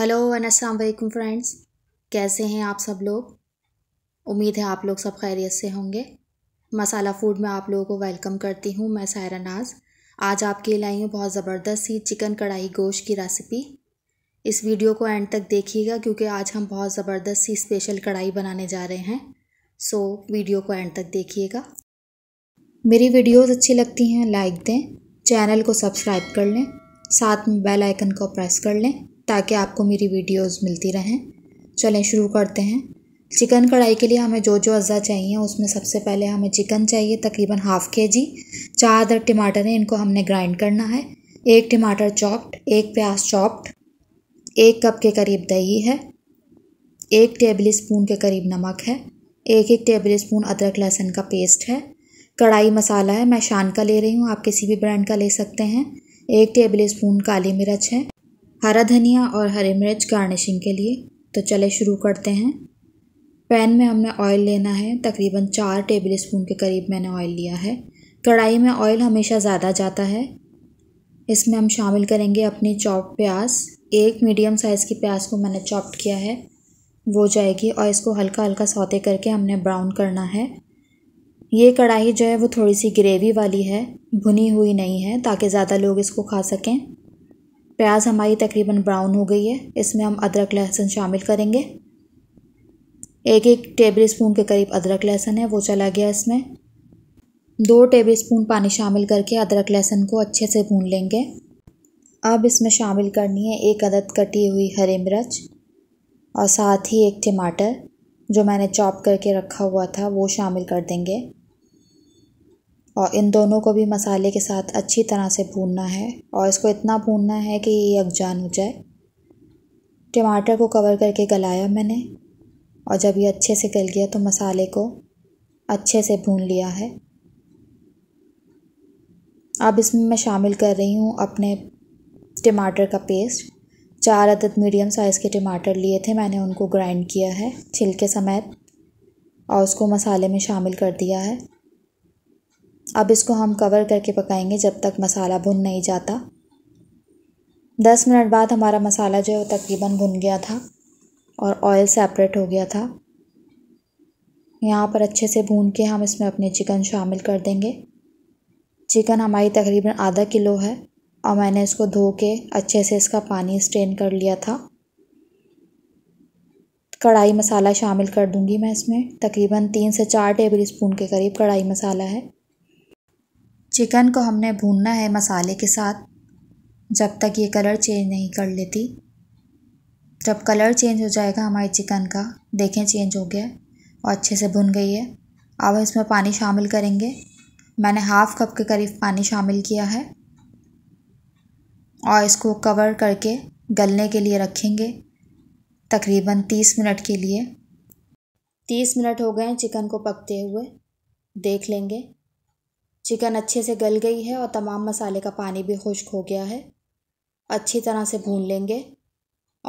hello and अस्सलाम वालेकुम friends कैसे हैं आप सब लोग उम्मीद है आप लोग सब खैरियत से होंगे मसाला फूड में आप लोगों को वेलकम करती हूँ मैं सायरा नाज आज आपके लिए लाई हूँ बहुत ज़बरदस्त सी चिकन कढ़ाई गोश्त की रेसिपी इस वीडियो को एंड तक देखिएगा क्योंकि आज हम बहुत ज़बरदस्त सी स्पेशल कढ़ाई बनाने जा रहे हैं सो वीडियो को एंड तक देखिएगा मेरी वीडियोज़ अच्छी लगती हैं लाइक दें चैनल को सब्सक्राइब कर लें साथ में बेल आइकन को प्रेस कर लें ताकि आपको मेरी वीडियोस मिलती रहें चलें शुरू करते हैं चिकन कढ़ाई के लिए हमें जो जो अज्ज़ा चाहिए उसमें सबसे पहले हमें चिकन चाहिए तकरीबन हाफ़ के जी चार अदर टमाटर हैं इनको हमने ग्राइंड करना है एक टमाटर चॉप्ड एक प्याज चॉप्ड एक कप के करीब दही है एक टेबल स्पून के करीब नमक है एक एक टेबल स्पून अदरक लहसुन का पेस्ट है कढ़ाई मसाला है मैं शान का ले रही हूँ आप किसी भी ब्रांड का ले सकते हैं एक टेबल स्पून काली मिर्च है हरा धनिया और हरी मिर्च गार्निशिंग के लिए तो चले शुरू करते हैं पैन में हमने ऑयल लेना है तकरीबन चार टेबल स्पून के करीब मैंने ऑयल लिया है कढ़ाई में ऑयल हमेशा ज़्यादा जाता है इसमें हम शामिल करेंगे अपनी चॉप प्याज एक मीडियम साइज़ की प्याज को मैंने चॉप्ड किया है वो जाएगी और इसको हल्का हल्का सौते करके हमने ब्राउन करना है ये कढ़ाई जो है वो थोड़ी सी ग्रेवी वाली है भुनी हुई नहीं है ताकि ज़्यादा लोग इसको खा सकें प्याज हमारी तकरीबन ब्राउन हो गई है इसमें हम अदरक लहसुन शामिल करेंगे एक एक टेबल स्पून के करीब अदरक लहसुन है वो चला गया इसमें दो टेबल स्पून पानी शामिल करके अदरक लहसुन को अच्छे से भून लेंगे अब इसमें शामिल करनी है एक अदद कटी हुई हरी मिर्च और साथ ही एक टमाटर जो मैंने चॉप करके रखा हुआ था वो शामिल कर देंगे और इन दोनों को भी मसाले के साथ अच्छी तरह से भूनना है और इसको इतना भूनना है कि ये यकजान हो जाए टमाटर को कवर करके गलाया मैंने और जब ये अच्छे से गल गया तो मसाले को अच्छे से भून लिया है अब इसमें मैं शामिल कर रही हूँ अपने टमाटर का पेस्ट चार अदद मीडियम साइज़ के टमाटर लिए थे मैंने उनको ग्राइंड किया है छिलके समेत और उसको मसाले में शामिल कर दिया है अब इसको हम कवर करके पकाएंगे जब तक मसाला भुन नहीं जाता दस मिनट बाद हमारा मसाला जो है वो तकरीबन भुन गया था और ऑयल सेपरेट हो गया था यहाँ पर अच्छे से भून के हम इसमें अपने चिकन शामिल कर देंगे चिकन हमारी तकरीबन आधा किलो है और मैंने इसको धो के अच्छे से इसका पानी स्ट्रेन कर लिया था कढ़ाई मसाला शामिल कर दूंगी मैं इसमें तकरीबन तीन से चार टेबल स्पून के करीब कढ़ाई मसाला है चिकन को हमने भूनना है मसाले के साथ जब तक ये कलर चेंज नहीं कर लेती जब कलर चेंज हो जाएगा हमारे चिकन का देखें चेंज हो गया और अच्छे से भुन गई है अब इसमें पानी शामिल करेंगे मैंने हाफ़ कप के करीब पानी शामिल किया है और इसको कवर करके गलने के लिए रखेंगे तकरीबन तीस मिनट के लिए तीस मिनट हो गए हैं चिकन को पकते हुए देख लेंगे चिकन अच्छे से गल गई है और तमाम मसाले का पानी भी खुश्क हो गया है अच्छी तरह से भून लेंगे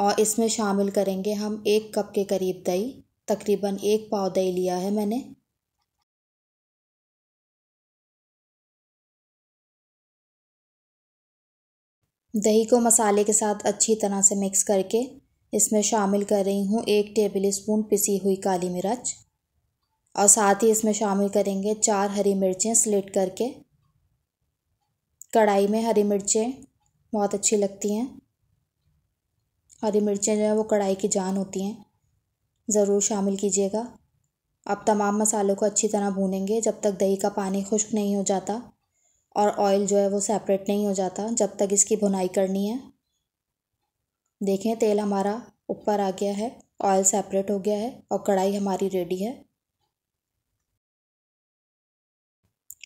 और इसमें शामिल करेंगे हम एक कप के करीब दही तकरीबन एक पाव दही लिया है मैंने दही को मसाले के साथ अच्छी तरह से मिक्स करके इसमें शामिल कर रही हूँ एक टेबल स्पून पिसी हुई काली मिर्च और साथ ही इसमें शामिल करेंगे चार हरी मिर्चें स्लेट करके कढ़ाई में हरी मिर्चें बहुत अच्छी लगती हैं हरी मिर्चें जो है वो कढ़ाई की जान होती हैं ज़रूर शामिल कीजिएगा अब तमाम मसालों को अच्छी तरह भूनेंगे जब तक दही का पानी खुश्क नहीं हो जाता और ऑयल जो है वो सेपरेट नहीं हो जाता जब तक इसकी भुनाई करनी है देखें तेल हमारा ऊपर आ गया है ऑयल सेपरेट हो गया है और कढ़ाई हमारी रेडी है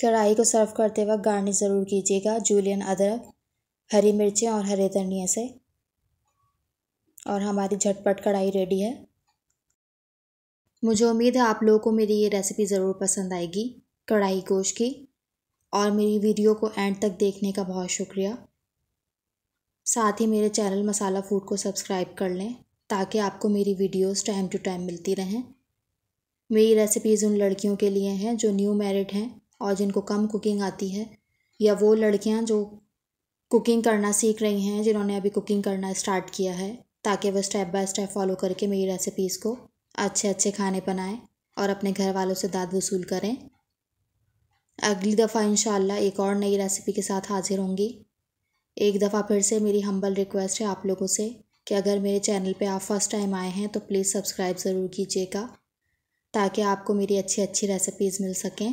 कढ़ाई को सर्व करते वक्त गार्निश ज़रूर कीजिएगा जूलियन अदरक हरी मिर्चें और हरे धनिया से और हमारी झटपट कढ़ाई रेडी है मुझे उम्मीद है आप लोगों को मेरी ये रेसिपी ज़रूर पसंद आएगी कढ़ाई गोश की और मेरी वीडियो को एंड तक देखने का बहुत शुक्रिया साथ ही मेरे चैनल मसाला फूड को सब्सक्राइब कर लें ताकि आपको मेरी वीडियोस टाइम टू टाइम मिलती रहें मेरी रेसिपीज़ उन लड़कियों के लिए हैं जो न्यू मैरिड हैं और जिनको कम कुकिंग आती है या वो लड़कियां जो कुकिंग करना सीख रही हैं जिन्होंने अभी कुकिंग करना स्टार्ट किया है ताकि वह स्टेप बाय स्टेप फॉलो करके मेरी रेसिपीज़ को अच्छे अच्छे खाने बनाएं और अपने घर वालों से दाद वसूल करें अगली दफ़ा इन एक और नई रेसिपी के साथ हाजिर होंगी एक दफ़ा फिर से मेरी हम्बल रिक्वेस्ट है आप लोगों से कि अगर मेरे चैनल पे आप फर्स्ट टाइम आए हैं तो प्लीज़ सब्सक्राइब ज़रूर कीजिएगा ताकि आपको मेरी अच्छी अच्छी रेसिपीज़ मिल सकें